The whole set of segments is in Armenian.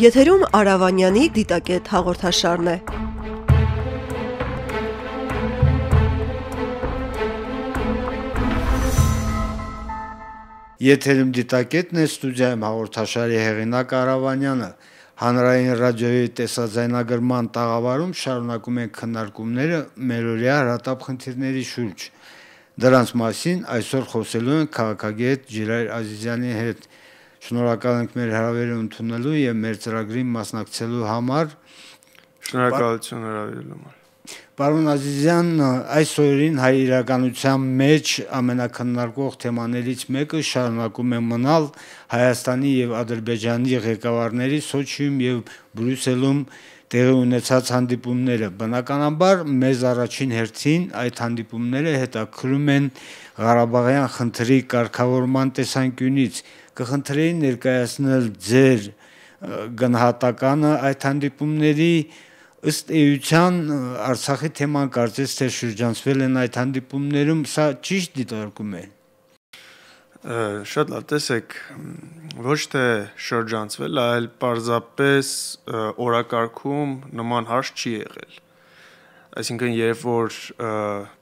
Եթերում Արավանյանի դիտակետ հաղորդաշարն է։ Եթերում դիտակետն է ստուդիայում հաղորդաշարի հեղինակ Արավանյանը։ Հանրային ռադիոյի տեսաձայնագրման տաղավարում շարունակում են քննարկումները մերօրյա հրատապ խնդիրների շուրջ։ Դրանց մասին այսօր խոսելու են քաղաքագետ Ջիրայր Ազիզյանի հետ։ Շնորհակալ ենք մեր հրավերը ընդունելու եւ մեր ծրագրին մասնակցելու համար։ Շնորհակալություն հրավիրելու համար։ Պարոն Ազիզյան, այսօրին հայ իրականության մեջ ամենակննարկող թեմաներից մեկը շարունակում է մնալ Հայաստանի եւ Ադրբեջանի ղեկավարների Սոչիում եւ Բրյուսելում տեղի ունեցած հանդիպումները։ Բնականաբար մեզ առաջին հերթին այդ հանդիպումները հետաքրում են Ղարաբաղյան խնդրի կարգավորման տեսանկյունից կխնդրեի ներկայացնել ձեր գնահատականը այդ հանդիպումների ըստ էության Արցախի թեման կարծես թե շրջանցվել են այդ հանդիպումներում, սա ճիշտ դիտարկում է։ Շատ լավ, տեսեք, ոչ թե շրջանցվել, այլ պարզապես օրակարգում նման հարց չի եղել այսինքն երբ որ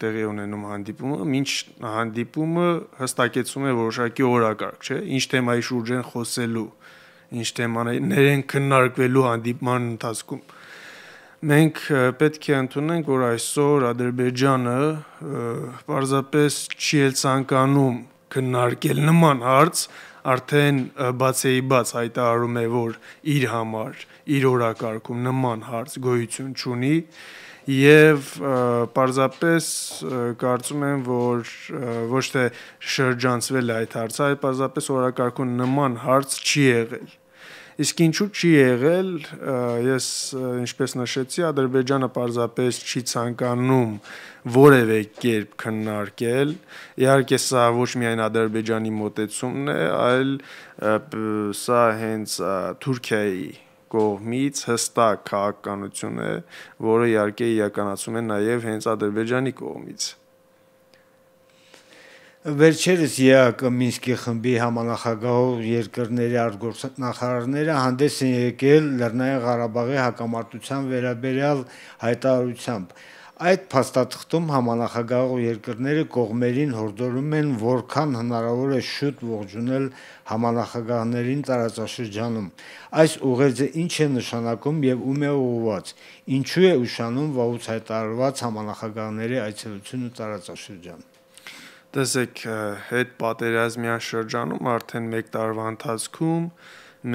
տեղի ունենում հանդիպումը, ինչ հանդիպումը հստակեցում է որոշակի օրակարգ, չէ՞, ինչ թեմայի շուրջ են խոսելու, ինչ թեմաներ են քննարկվելու հանդիպման ընթացքում։ Մենք պետք է ընդունենք, որ այսօր Ադրբեջանը պարզապես չի էլ ցանկանում քննարկել նման հարց, արդեն բացեի բաց հայտարարում է, որ իր համար իր օրակարգում նման հարց գոյություն չունի եւ պարզապես կարծում եմ, որ ոչ թե շրջանցվել է այդ հարցը, այլ պարզապես օրակարգում նման հարց չի եղել։ Իսկ ինչու չի եղել, ես ինչպես նշեցի, Ադրբեջանը պարզապես չի ցանկանում որևէ կերպ քննարկել։ Իհարկե սա ոչ միայն Ադրբեջանի մոտեցումն է, այլ սա հենց Թուրքիայի կողմից հստակ քաղաքականություն է, որը իհարկե իրականացում է նաև հենց Ադրբեջանի կողմից։ Վերջերս ԵԱԿ Մինսկի խմբի համանախագահող երկրների արտգործնախարարները հանդես են եկել Լեռնային Ղարաբաղի հակամարտության վերաբերյալ հայտարարությամբ։ Այդ փաստաթղթում համանախագահող երկրները կողմերին հորդորում են, որքան հնարավոր է շուտ ողջունել համանախագահներին տարածաշրջանում։ Այս ուղերձը ինչ է նշանակում եւ ում է ուղղված։ Ինչու է ուշանում վաղուց հայտարարված համանախագահների այցելությունը տարածաշրջան։ Տեսեք, հետ պատերազմյան շրջանում արդեն 1 տարվա ընթացքում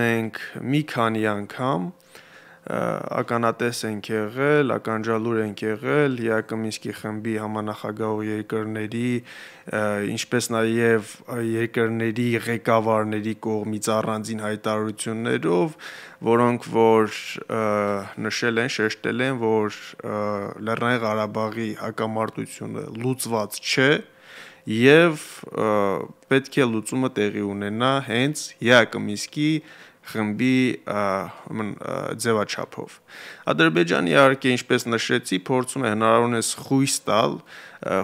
մենք մի քանի անգամ ականատես ենք եղել, ականջալուր ենք եղել Հիակմինսկի խմբի համանախագահող երկրների, ինչպես նաև երկրների ղեկավարների կողմից առանձին հայտարարություններով, որոնք որ նշել են, շեշտել են, որ Լեռնային Ղարաբաղի հակամարտությունը լուծված չէ, եւ պետք է լուծումը տեղի ունենա հենց Հիակմինսկի խմբի ձևաչափով։ Ադրբեջանը իհարկե ինչպես նշեցի, փորձում է հնարավորինս խույս տալ,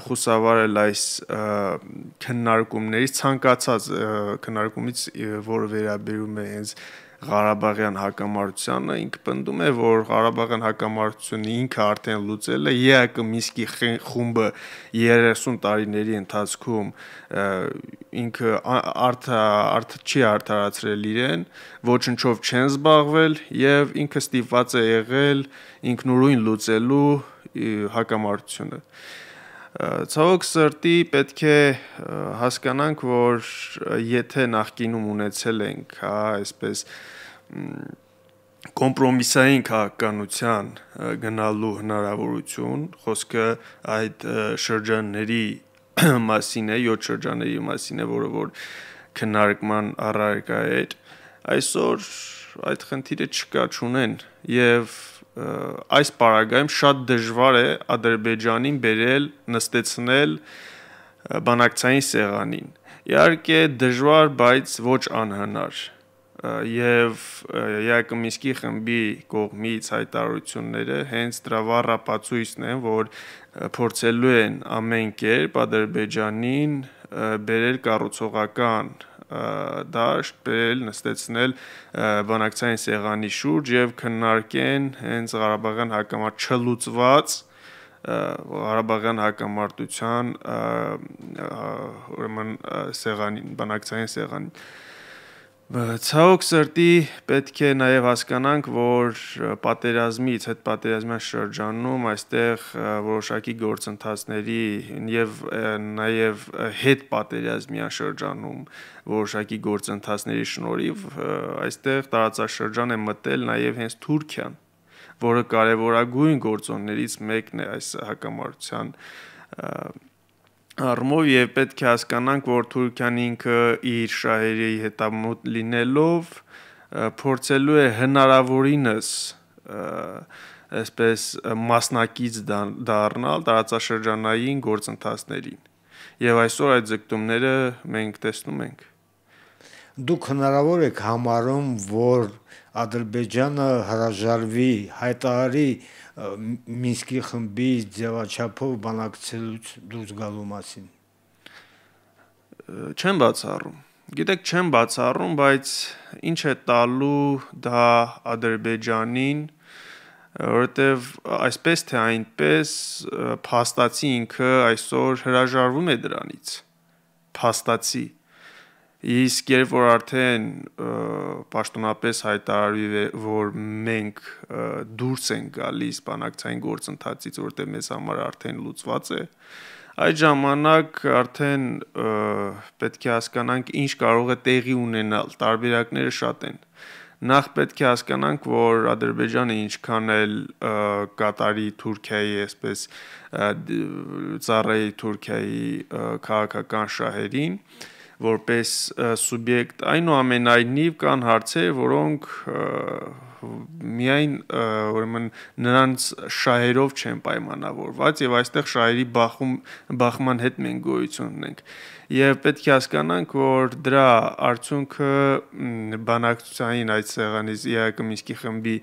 խուսավարել այս քննարկումներից ցանկացած քննարկումից, որը վերաբերում է հենց Ղարաբաղյան հակամարտությանը ինքը պնդում է, որ Ղարաբաղյան հակամարտությունը ինքը արդեն լուծել է ԵԱԿ Միսկի խումբը 30 տարիների ընթացքում ինքը արդա արդ չի արդարացրել իրեն, ոչնչով չեն զբաղվել եւ ինքը ստիպված է եղել ինքնուրույն լուծելու հակամարտությունը։ Ցավոք սրտի պետք է հասկանանք, որ եթե նախկինում ունեցել ենք, հա, այսպես կոմպրոմիսային քաղաքականության գնալու հնարավորություն, խոսքը այդ շրջանների մասին է, 7 շրջանների մասին է, որը որ քննարկման առարկա է։ Այսօր այդ խնդիրը չկա, չունեն եւ այս պարագայում շատ դժվար է Ադրբեջանին բերել, նստեցնել բանակցային սեղանին։ Իհարկե դժվար, բայց ոչ անհնար և ԵԱԿ Միսկի խմբի կողմից հայտարարությունները հենց դրա վառապացույցն են, որ փորձելու են ամեն կերպ Ադրբեջանին բերել կառուցողական դաշտ բերել, նստեցնել բանակցային սեղանի շուրջ եւ քննարկեն հենց Ղարաբաղյան հակամարտ չլուծված Ղարաբաղյան հակամարտության ուրեմն սեղանին, բանակցային սեղանին Ցավոք սրտի պետք է նաև հասկանանք, որ պատերազմից, հետ պատերազմյան շրջանում այստեղ որոշակի գործընթացների եւ նաև հետ պատերազմյան շրջանում որոշակի գործընթացների շնորհիվ այստեղ տարածաշրջան է մտել նաև հենց Թուրքիան, որը կարևորագույն գործոններից մեկն է այս հակամարտության առումով եւ պետք է հասկանանք, որ Թուրքիան ինքը իր շահերի հետամուտ լինելով փորձելու է հնարավորինս այսպես մասնակից դառնալ տարածաշրջանային գործընթացներին։ Եվ այսօր այդ ձգտումները մենք տեսնում ենք դուք հնարավոր եք համարում, որ Ադրբեջանը հրաժարվի հայտարարի Մինսկի խմբի ձևաչափով բանակցելուց դուրս գալու մասին։ Չեմ բացառում։ Գիտեք, չեմ բացառում, բայց ինչ է տալու դա Ադրբեջանին, որովհետև այսպես թե այնպես փաստացի ինքը այսօր հրաժարվում է դրանից։ Փաստացի։ Ա Իսկ երբ որ արդեն պաշտոնապես հայտարարվի որ մենք դուրս ենք գալիս բանակցային գործընթացից, որտեղ մեզ համար արդեն լուծված է, այդ ժամանակ արդեն պետք է հասկանանք ինչ կարող է տեղի ունենալ, տարբերակները շատ են։ Նախ պետք է հասկանանք, որ Ադրբեջանը ինչքան էլ Կատարի, Թուրքիայի, այսպես ծառայի Թուրքիայի քաղաքական շահերին, ա, որպես սուբյեկտ։ Այնուամենայնիվ կան հարցեր, որոնք միայն ուրեմն նրանց շահերով չեն պայմանավորված եւ այստեղ շահերի բախում բախման հետ մենք գոյություն ունենք։ Եվ պետք է հասկանանք, որ դրա արդյունքը բանակցային այդ սեղանից ԵԱԿ Մինսկի խմբի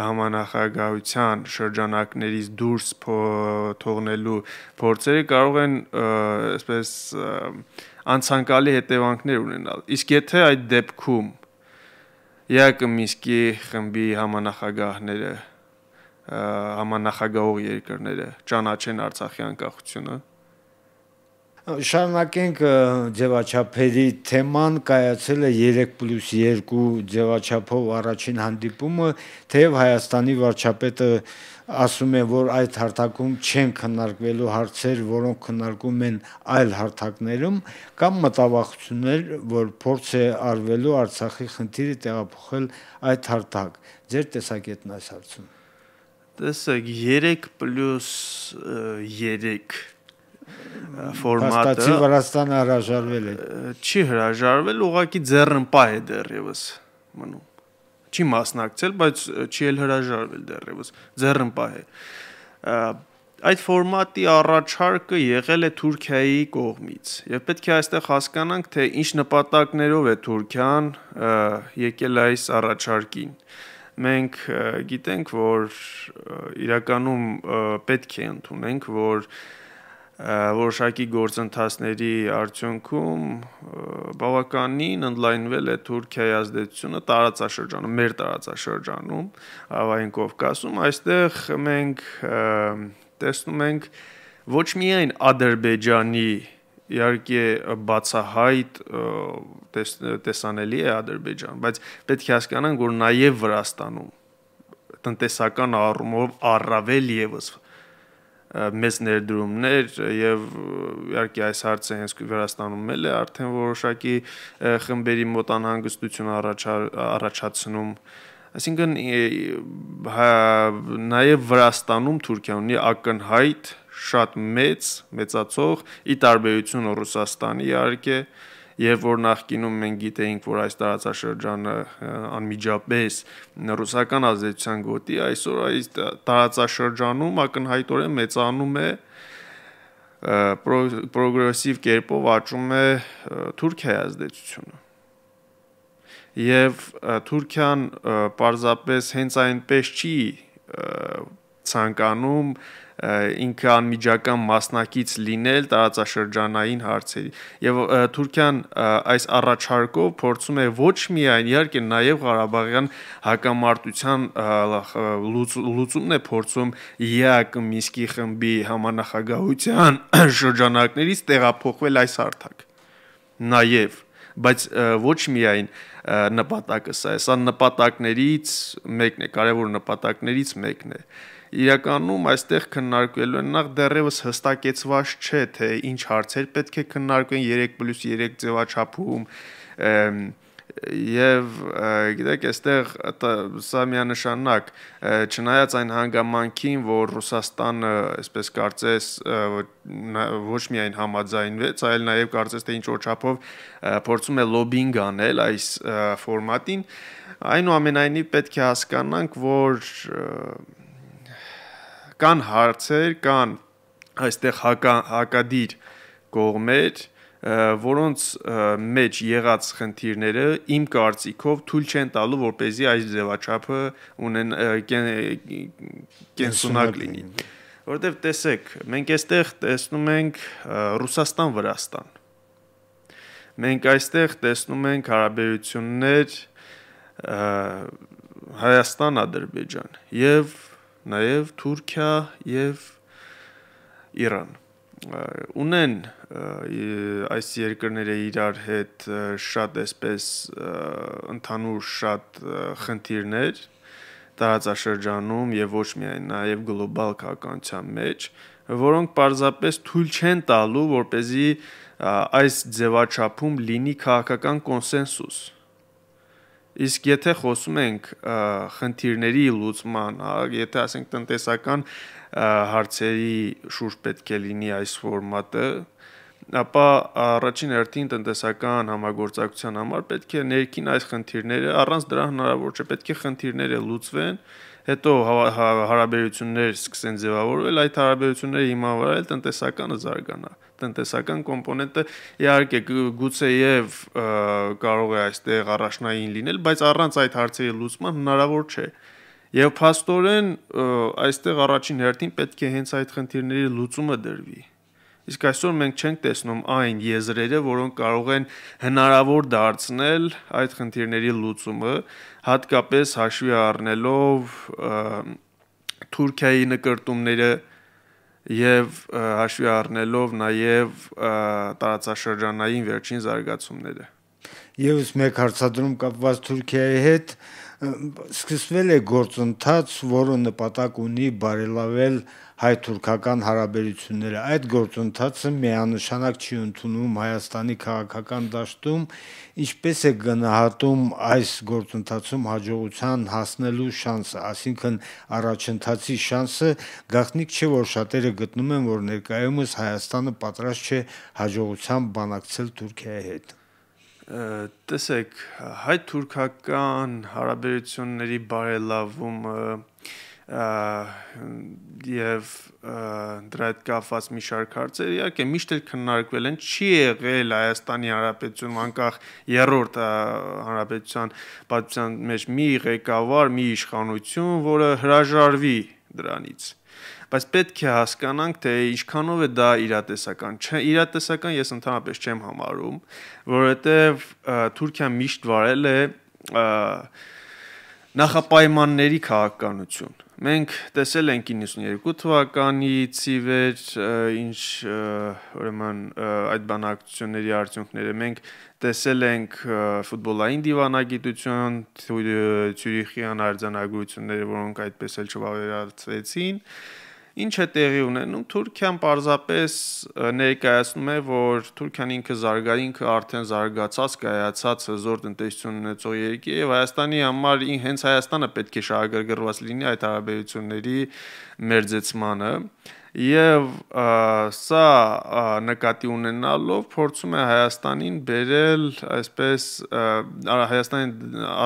համանախագահության շրջանակներից դուրս թողնելու փորձերը կարող են, այսպես անցանկալի հետևանքներ ունենալ։ Իսկ եթե այդ դեպքում ԵԱԿ Միսկի խմբի համանախագահները համանախագահող երկրները ճանաչեն Արցախի անկախությունը, Շարունակենք ձևաչափերի թեման կայացել է 3+2 ձևաչափով առաջին հանդիպումը, թեև Հայաստանի վարչապետը ասում է, որ այդ հարթակում չեն քննարկվելու հարցեր, որոնք քննարկում են այլ հարթակներում, կամ մտավախություններ, որ փորձ է արվելու Արցախի խնդիրը տեղափոխել այդ հարթակ։ Ձեր տեսակետն այս հարցում։ Տեսեք, 3+3 ֆորմատը Հաստատի Վրաստանը հրաժարվել է։ Չի հրաժարվել, ուղղակի ձեռն պահ է դեռևս մնում։ Չի մասնակցել, բայց չի էլ հրաժարվել դեռևս, ձեռն պահ է։ Այդ ֆորմատի առաջարկը եղել է Թուրքիայի կողմից։ Եվ պետք է այստեղ հասկանանք, թե ինչ նպատակներով է Թուրքիան եկել այս առաջարկին։ Մենք գիտենք, որ իրականում պետք է ընդունենք, որ որոշակի գործընթացների արդյունքում բավականին ընդլայնվել է Թուրքիայի ազդեցությունը տարածաշրջանում, մեր տարածաշրջանում, Արևային Կովկասում, այստեղ մենք տեսնում ենք ոչ միայն Ադրբեջանի իհարկե բացահայտ տես, տեսանելի է Ադրբեջան, բայց պետք է հասկանանք, որ նաև Վրաստանում տնտեսական առումով առավել եւս և մեծ ներդրումներ եւ իհարկե այս հարցը հենց վերաստանում էլ է արդեն որոշակի խմբերի մոտ անհանգստություն առաջացնում այսինքն հա, նաեւ Վրաստանում Թուրքիան ունի ակնհայտ շատ մեծ մեծացող ի տարբերություն Ռուսաստանի իհարկե եւ որ նախկինում մենք գիտեինք, որ այս տարածաշրջանը անմիջապես ռուսական ազդեցության գոտի, այսօր այս տարածաշրջանում ակնհայտորեն մեծանում է պրոգրեսիվ կերպով աճում է Թուրքիայի ազդեցությունը եւ Թուրքիան պարզապես հենց այնպես չի ցանկանում ինքը անմիջական մասնակից լինել տարածաշրջանային հարցերի։ Եվ Թուրքիան այս առաջարկով փորձում է ոչ միայն իհարկե նաև Ղարաբաղյան հակամարտության լուծումն է փորձում ԵԱԿ Միսկի խմբի համանախագահության շրջանակներից տեղափոխվել այս հարթակ։ Նաև բայց ոչ միայն նպատակը սա է, սա նպատակներից մեկն է, կարևոր նպատակներից մեկն է։ Ա, իրականում այստեղ քննարկվելու են նախ դեռևս հստակեցված չէ թե ինչ հարցեր պետք է քննարկվեն 3+3 ձևաչափում եւ գիտեք այստեղ սա միանշանակ չնայած այն հանգամանքին որ Ռուսաստանը այսպես կարծես ոչ միայն համաձայնվեց այլ նաեւ կարծես թե ինչ որ չափով փորձում է լոբինգ անել այս ֆորմատին այնուամենայնիվ պետք է հասկանանք որ և, կան հարցեր, կան այստեղ հակա, հակադիր կողմեր, որոնց մեջ եղած խնդիրները իմ կարծիքով թույլ չեն տալու որպեսզի այս ձևաչափը ունեն կենսունակ լինի որովհետև տեսեք մենք այստեղ տեսնում ենք Ռուսաստան Վրաստան մենք այստեղ տեսնում ենք հարաբերություններ Հայաստան Ադրբեջան եւ նաև Թուրքիա եւ Իրան ունեն այս երկրները իրար հետ շատ այսպես ընդհանուր շատ խնդիրներ տարածաշրջանում եւ ոչ միայն նաեւ գլոբալ քաղաքականության մեջ, որոնք պարզապես թույլ չեն տալու, որ เป զի այս ձևաչափում լինի քաղաքական կոնսենսուս։ Իսկ եթե խոսում ենք խնդիրների լուծման, հա, եթե ասենք տնտեսական հարցերի շուրջ պետք է լինի այս ֆորմատը, ապա առաջին հերթին տնտեսական համագործակցության համար պետք է ներքին այս խնդիրները, առանց դրա հնարավոր չէ, պետք է խնդիրները լուծվեն, հետո հա-, հա, հարաբերություններ սկսեն ձևավորվել, այդ հարաբերությունները հիմնավորել տնտեսականը զարգանա։ հա, տնտեսական կոմպոնենտը իհարկե գուցեև կարող է այստեղ առաջնային լինել, բայց առանց այդ հարցերի լուծման հնարավոր չէ։ Եվ փաստորեն այստեղ առաջին հերթին պետք է հենց այդ խնդիրների լուծումը դրվի։ Իսկ այսօր մենք չենք տեսնում այն եզրերը, որոնք կարող են հնարավոր դարձնել այդ խնդիրների լուծումը, հատկապես հաշվի առնելով Թուրքիայի նկարտումները, եւ հաշվի առնելով նաեւ տարածաշրջանային վերջին զարգացումները եւս մեկ հարցադրում կապված Թուրքիայի հետ սկսվել է գործընթաց, որը նպատակ ունի բարելավել հայ-թուրքական հարաբերությունները։ Այդ գործընթացը միանշանակ չի ընդունում Հայաստանի քաղաքական դաշտում, ինչպես է գնահատում այս գործընթացում հաջողության հասնելու շանսը, այսինքն առաջընթացի շանսը, գաղտնիք չէ, որ շատերը գտնում են, որ ներկայումս Հայաստանը պատրաստ չէ հաջողությամբ բանակցել Թուրքիայի հետ տեսեք հայ-թուրքական հարաբերությունների բարելավումը եւ դրա հետ կապված մի շարք հարցեր իհարկե միշտ էլ քննարկվել են չի եղել Հայաստանի Հանրապետությունում անկախ երրորդ հանրապետության պատմության մեջ մի ղեկավար, մի իշխանություն, որը հրաժարվի դրանից բայց պետք է հասկանանք, թե ինչքանով է դա իրատեսական։ Չէ, իրատեսական ես ընդհանրապես չեմ համարում, որովհետև Թուրքիան միշտ վարել է նախապայմանների քաղաքականություն։ Մենք տեսել ենք 92 թվականից ի վեր ինչ ուրեմն այդ բանակցությունների արդյունքները մենք տեսել ենք ֆուտբոլային դիվանագիտություն Ցյուրիխի անարձանագրությունները, որոնք այդպես էլ չբավարարեցին։ չվ Ինչ է տեղի ունենում։ Թուրքիան պարզապես ներկայացնում է, որ Թուրքիան ինքը զարգար, ինքը արդեն զարգացած, կայացած զոր տնտեսություն ունեցող երկիր է եւ Հայաստանի համար հենց Հայաստանը պետք է շահագրգռված լինի այդ հարաբերությունների մերձեցմանը։ Եվ սա նկատի ունենալով փորձում է Հայաստանին բերել, այսպես Հայաստանին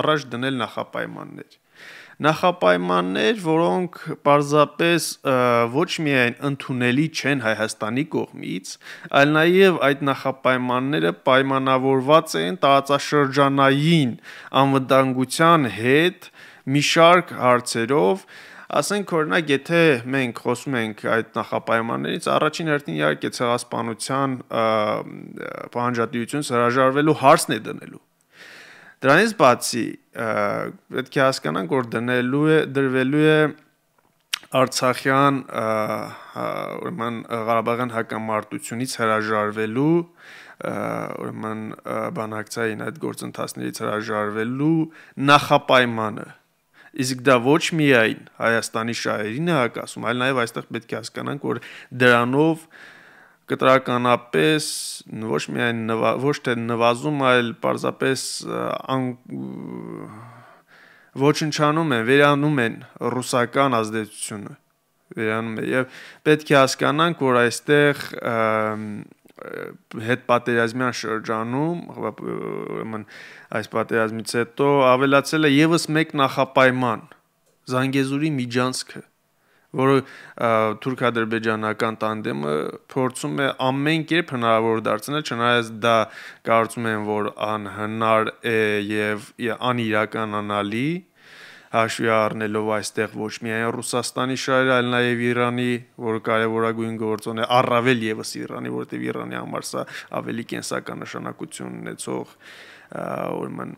առաջ դնել նախապայմաններ նախապայմաններ, որոնք պարզապես ոչ միայն ընդունելի չեն Հայաստանի կողմից, այլ նաև այդ նախապայմանները պայմանավորված են տարածաշրջանային անվտանգության հետ մի շարք հարցերով, ասենք օրինակ եթե մենք խոսում ենք այդ նախապայմաններից առաջին հերթին իհարկե ցեղասպանության պահանջատիրություն հրաժարվելու հարցն է դնելու դրանից բացի պետք է հասկանանք, որ դնելու է դրվելու է Արցախյան հա, ուրեմն Ղարաբաղյան հակամարտությունից հրաժարվելու ուրեմն բանակցային այդ գործընթացներից հրաժարվելու նախապայմանը իսկ դա ոչ միայն Հայաստանի շահերին է հակասում, այլ նաև այստեղ պետք է հասկանանք, որ դրանով կտրականապես ոչ միայն նվա, ոչ թե նվազում, այլ պարզապես ան ոչնչանում են, վերանում են ռուսական ազդեցությունը վերանում է եւ պետք է հասկանանք որ այստեղ հետ պատերազմյան շրջանում ուրեմն այս պատերազմից հետո ավելացել է եւս մեկ նախապայման Զանգեզուրի միջանցքը որը թուրք-ադրբեջանական տանդեմը փորձում է ամեն կերպ հնարավոր դարձնել, չնայած դա կարծում եմ, որ անհնար է եւ անիրականանալի հաշվի առնելով այստեղ ոչ միայն Ռուսաստանի շահերը, այլ նաև Իրանի, որը կարևորագույն գործոն է, առավել եւս Իրանի, որտեղ Իրանի համար սա ավելի կենսական նշանակություն ունեցող ուրեմն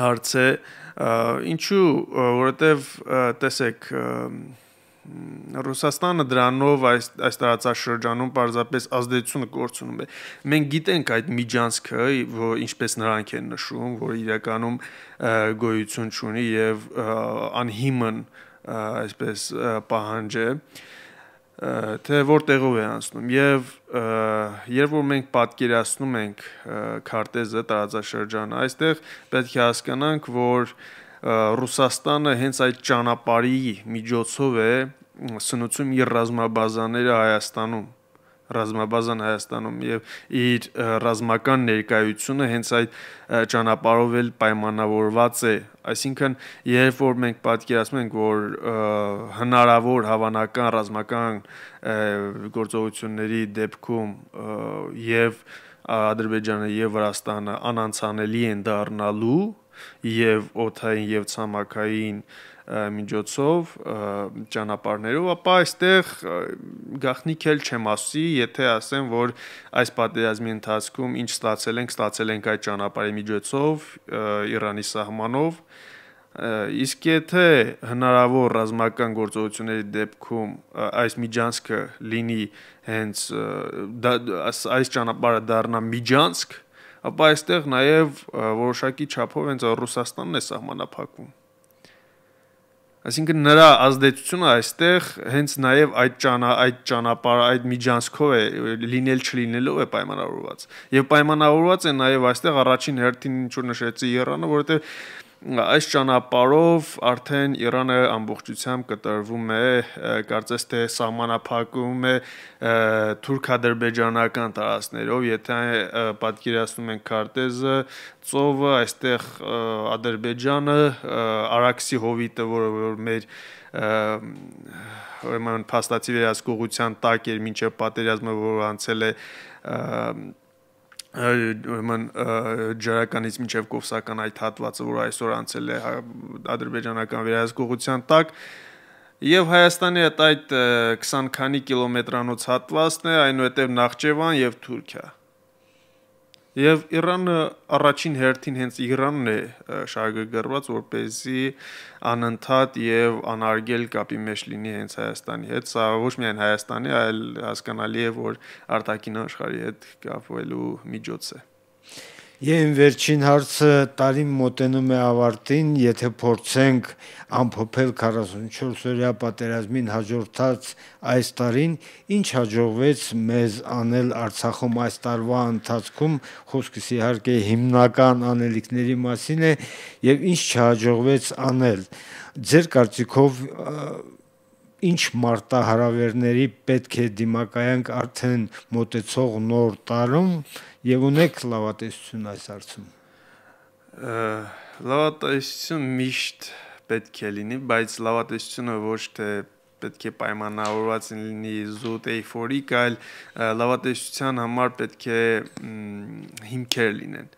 հարց է, ինչու, որովհետեւ տեսեք և, Ռուսաստանը դրանով այս այս տարածաշրջանում պարզապես ազդեցությունը կորցնում է։ Մենք գիտենք այդ միջանցքը, որ ինչպես նրանք են նշում, որ իրականում գոյություն ունի եւ անհիմն այսպես պահանջ է թե որտեղով է անցնում եւ երբ որ մենք պատկերացնում ենք քարտեզը տարածաշրջանը այստեղ պետք է հասկանանք որ և, Ռուսաստանը հենց այդ ճանապարհի միջոցով է սնուցում իր ռազմաբազաները Հայաստանում ռազմաբազան Հայաստանում եւ իր ռազմական ներկայությունը հենց այդ ճանապարհով էլ պայմանավորված է այսինքն երբ որ մենք պատկերացնում ենք որ հնարավոր հավանական ռազմական գործողությունների դեպքում եւ Ադրբեջանը եւ Վրաստանը անանցանելի են դառնալու եւ օթային եւ ցամաքային միջոցով ճանապարհներով, ապա այստեղ գախնիկ էլ չեմ ասի, եթե ասեմ, որ այս պատերազմի ընթացքում ինչ ստացել ենք, ստացել ենք այդ ճանապարհի միջոցով Իրանի սահմանով, իսկ եթե հնարավոր ռազմական գործողությունների դեպքում այս միջանցքը լինի հենց այս ճանապարհը դառնա միջանցք, ապա այստեղ նաև որոշակի չափով հենց Ռուսաստանն է սահմանափակվում։ Այսինքն նրա ազդեցությունը այստեղ հենց նաև այդ ճանա այդ ճանապարհ այդ միջանցքով է լինել չլինելով է պայմանավորված։ Եվ պայմանավորված է նաև այստեղ առաջին հերթին ինչ որ նշեցի Իրանը, որովհետև այս ճանապարով արդեն Իրանը ամբողջությամբ կտրվում է, կարծես թե սահմանափակվում է թուրք-ադրբեջանական տարածքներով, եթե պատկերացնում ենք քարտեզը, ծովը, այստեղ Ադրբեջանը, Արաքսի հովիտը, որը որ մեր ուրեմն փաստացի վերահսկողության տակ էր ոչ պատերազմը, որ անցել է ուրեմն ջրականից մինչև կովսական այդ հատվածը, որ այսօր անցել է հա, ադրբեջանական վերահսկողության տակ, Եվ Հայաստանի հետ այդ 20 քանի կիլոմետրանոց հատվածն է, այնուհետև Նախճեվան եւ Թուրքիա։ Եվ Իրանը առաջին հերթին հենց Իրանն է շարգագրված որպեսի անընդհատ եւ անարգել կապի մեջ լինի հենց Հայաստանի հետ։ Սա ոչ միայն Հայաստանի, այլ հասկանալի է, որ արտաքին աշխարհի հետ կապվելու միջոց է։ Ա, Եվ վերջին հարցը տարին մոտենում է ավարտին, եթե փորձենք ամփոփել 44 օրյա պատերազմին հաջորդած այս տարին, ինչ հաջողվեց մեզ անել Արցախում այս տարվա ընթացքում, խոսքս իհարկե հիմնական անելիքների մասին է, եւ ինչ չհաջողվեց անել։ Ձեր կարծիքով ինչ մարտահրավերների պետք է դիմակայանք արդեն մոտեցող նոր տարում եւ ունեք լավատեսություն այս հարցում։ Լավատեսություն միշտ պետք է լինի, բայց լավատեսությունը ոչ թե պետք է պայմանավորված լինի զուտ էйֆորիկ, այլ լավատեսության համար պետք է հիմքեր լինեն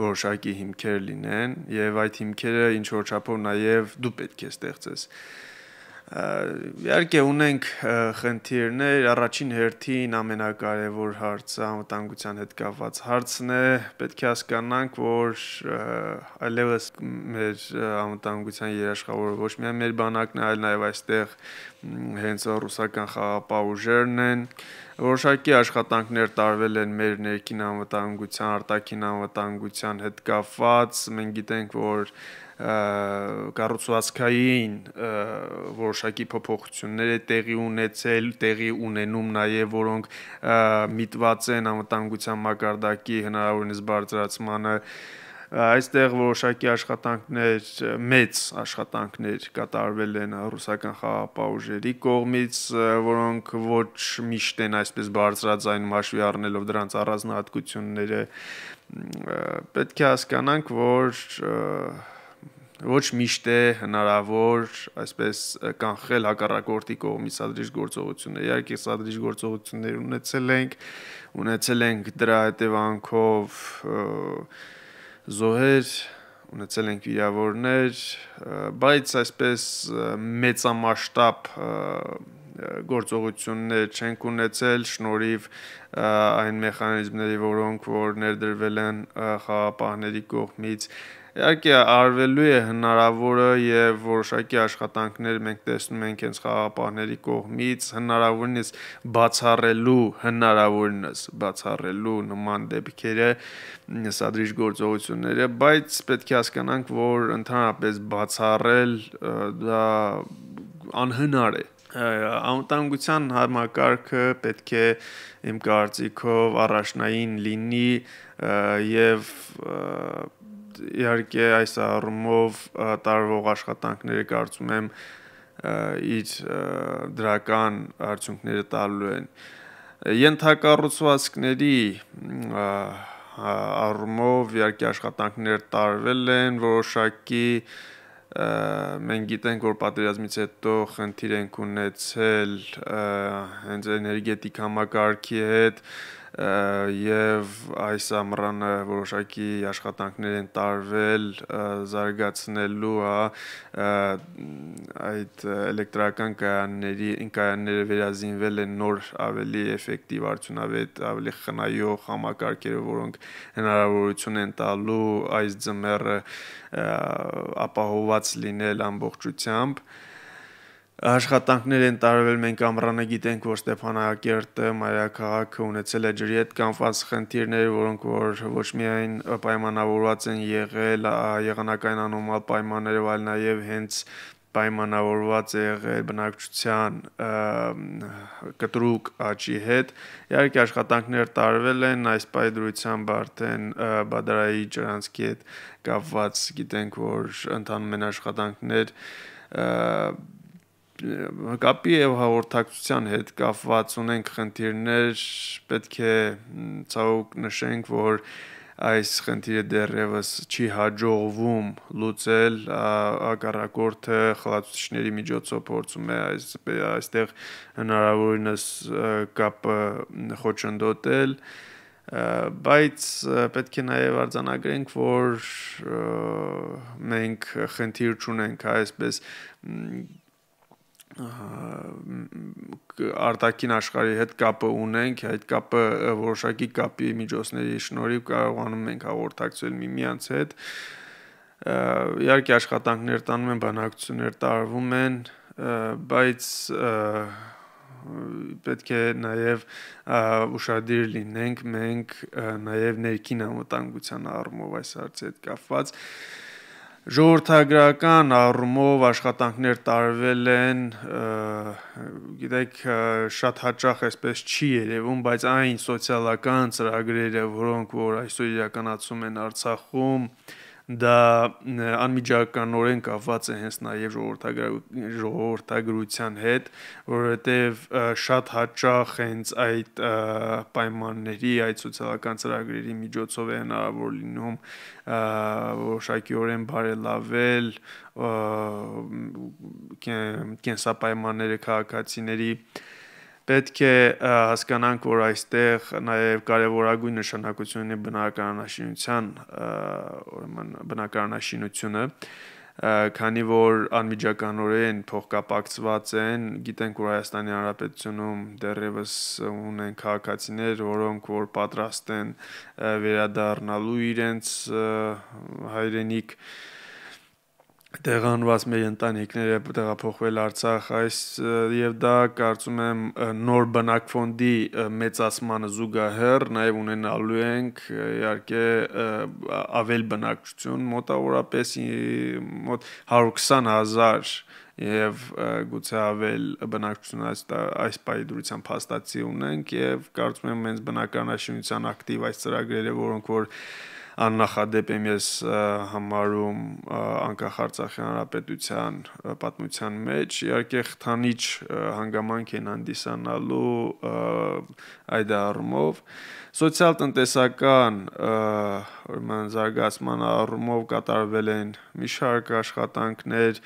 որոշակի հիմքեր լինեն եւ այդ հիմքերը ինչ որ չափով նաեւ դու պետք է ստեղծես։ Ա Իհարկե ունենք խնդիրներ, առաջին հերթին ամենակարևոր հարցը անվտանգության հետ կապված հարցն է։ Պետք է հասկանանք, որ այլևս մեր անվտանգության երաշխավորը ոչ միայն մեր բանակն է, այլ նաև այստեղ հենց ռուսական խաղապահ ուժերն են։ Որոշակի աշխատանքներ տարվել են մեր ներքին անվտանգության, արտաքին անվտանգության հետ կապված։ Մենք գիտենք, որ կառուցվածքային որոշակի փոփոխություններ է տեղի ունեցել, տեղի ունենում նաև որոնք միտված են անվտանգության մակարդակի հնարավորինս բարձրացմանը այստեղ որոշակի աշխատանքներ, մեծ աշխատանքներ կատարվել են ռուսական խաղապահուժերի կողմից, որոնք ոչ միշտ են այսպես բարձրաձայն մաշվի առնելով դրանց առանձնահատկությունները։ Պետք է հասկանանք, որ և, ոչ միշտ է հնարավոր, այսպես կանխել հակառակորդի կողմից ադրիջ գործողությունները։ Իհարկե, ադրիջ գործողություններ ունեցել ենք, ունեցել ենք դրա հետևանքով զոհեր, ունեցել ենք վիրավորներ, բայց այսպես մեծամասշտաբ գործողություններ չենք ունեցել շնորհիվ այն մեխանիզմների, որոնք որ ներդրվել են խաղապահների կողմից Իհարկե արվելու է հնարավորը եւ որոշակի աշխատանքներ մենք տեսնում ենք հենց խաղապահների կողմից հնարավորինս բացառելու հնարավորինս բացառելու նման դեպքերը սադրիչ գործողությունները, բայց պետք է հասկանանք, որ ընդհանրապես բացառել դա անհնար է անվտանգության համակարգը պետք է իմ կարծիքով առաջնային լինի եւ և, և իհարկե այս առումով տարվող աշխատանքները կարծում եմ իր դրական արդյունքները տալու են ենթակառուցվածքների առումով իհարկե աշխատանքներ տարվել են որոշակի մենք գիտենք որ պատերազմից հետո խնդիր ենք ունեցել հենց էներգետիկ համակարգի հետ և եւ այս ամռանը որոշակի աշխատանքներ են տարվել զարգացնելու հա այդ էլեկտրական կայանների կայանները վերազինվել են նոր ավելի էֆեկտիվ արդյունավետ ավելի խնայող համակարգերը որոնք հնարավորություն են տալու այս ձմեռը ապահովված լինել ամբողջությամբ աշխատանքներ են տարվել, մենք ամռանը գիտենք, որ Ստեփանակերտը մայրաքաղաքը ունեցել է ջրի հետ կապված խնդիրներ, որոնք որ ոչ միայն պայմանավորված են եղել եղանակային անոմալ պայմաններով, այլ նաև հենց պայմանավորված է եղել բնակչության կտրուկ աճի հետ։ Իհարկե աշխատանքներ տարվել են այս պայդրությամբ արդեն Բադարայի ջրանցքի հետ կապված, գիտենք, որ ընդանում են աշխատանքներ կապի եւ հաղորդակցության հետ կապված ունենք խնդիրներ, պետք է ցավոք նշենք, որ այս խնդիրը դեռևս չի հաջողվում լուծել ակարակորթը խլացուցիչների միջոցով փորձում է այս այստեղ հնարավորինս կապը խոչընդոտել բայց պետք է նաև արձանագրենք, որ մենք խնդիր չունենք, այսպես արտաքին աշխարհի հետ կապը ունենք, այդ կապը որոշակի կապի միջոցների շնորհիվ կարողանում ենք հաղորդակցել միմյանց հետ։ Իհարկե աշխատանքներ տանում են, բանակցություններ տարվում են, բայց պետք է նաև ուշադիր լինենք մենք նաև ներքին անվտանգության առումով այս հարցի հետ կապված։ Ա, ժողովրդագրական առումով աշխատանքներ տարվել են, գիտեք, շատ հաճախ այսպես չի երևում, բայց այն սոցիալական ծրագրերը, որոնք որ այսօր իրականացում են Արցախում, դա անմիջականորեն կապված է հենց նաև ժողովրդագրության հետ, որովհետև շատ հաճախ հենց այդ պայմանների, այդ սոցիալական ծրագրերի միջոցով է հնարավոր լինում որոշակիորեն բարելավել կենսապայմանները քաղաքացիների կեն, պետք է հասկանանք, որ այստեղ նաև կարևորագույն նշանակությունն է բնակարանաշինության, ուրեմն բնակարանաշինությունը, քանի որ անմիջականորեն փոխկապակցված են, գիտենք, որ Հայաստանի Հանրապետությունում դեռևս ունեն քաղաքացիներ, որոնք որ պատրաստ են վերադառնալու իրենց հայրենիք տեղանված մեր ընտանիքները տեղափոխվել Արցախ այս եւ դա կարծում եմ նոր բնակ ֆոնդի մեծացմանը զուգահեռ նաեւ ունենալու ենք իհարկե ավել բնակչություն մոտավորապես մոտ 120000 եւ գուցե ավել բնակչություն այս այս պայի դրությամբ հաստատի ունենք եւ կարծում եմ մենք բնականաշինության ակտիվ այս ծրագրերը որոնք որ աննախադեպ եմ ես համարում անկախ Արցախի հանրապետության պատմության մեջ իհարկե խթանիչ հանգամանք են հանդիսանալու այդ առումով սոցիալ-տնտեսական ուրեմն զարգացման առումով կատարվել են մի շարք աշխատանքներ,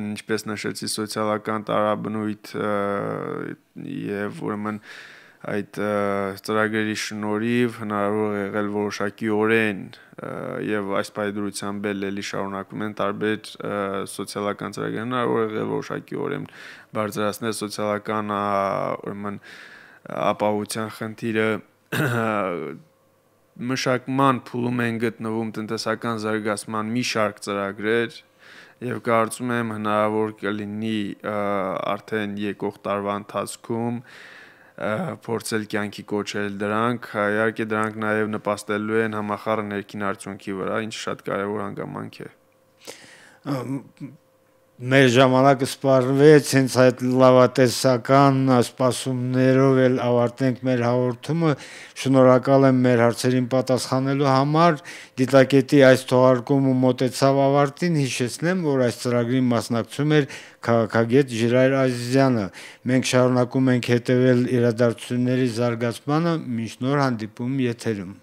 ինչպես նշեցի, սոցիալական տարաբնույթ եւ ուրեմն և, այդ ծրագրերի շնորհիվ հնարավոր է եղել որոշակիորեն եւ այս պայդրությամբ էլ էլի շարունակում են տարբեր սոցիալական ծրագրեր հնարավոր է եղել որոշակիորեն բարձրացնել սոցիալական ուրեմն ապահովության խնդիրը մշակման փուլում են գտնվում տնտեսական զարգացման մի շարք ծրագրեր եւ կարծում եմ հնարավոր կլինի արդեն եկող տարվա ընթացքում փորձել կյանքի կոչել դրանք, հա, իհարկե դրանք նաև նպաստելու են համախառն ներքին արդյունքի վրա, ինչը շատ կարևոր հանգամանք է։ Ա, մեր ժամանակը սպառվեց հենց այդ լավատեսական սպասումներով էլ ավարտենք մեր հաղորդումը շնորհակալ եմ մեր հարցերին պատասխանելու համար դիտակետի այս թողարկումը մոտեցավ ավարտին հիշեցնեմ որ այս ծրագրին մասնակցում էր քաղաքագետ Ժիրայր Ազիզյանը մենք շարունակում ենք հետևել իրադարձությունների զարգացմանը մինչ նոր հանդիպում եթերում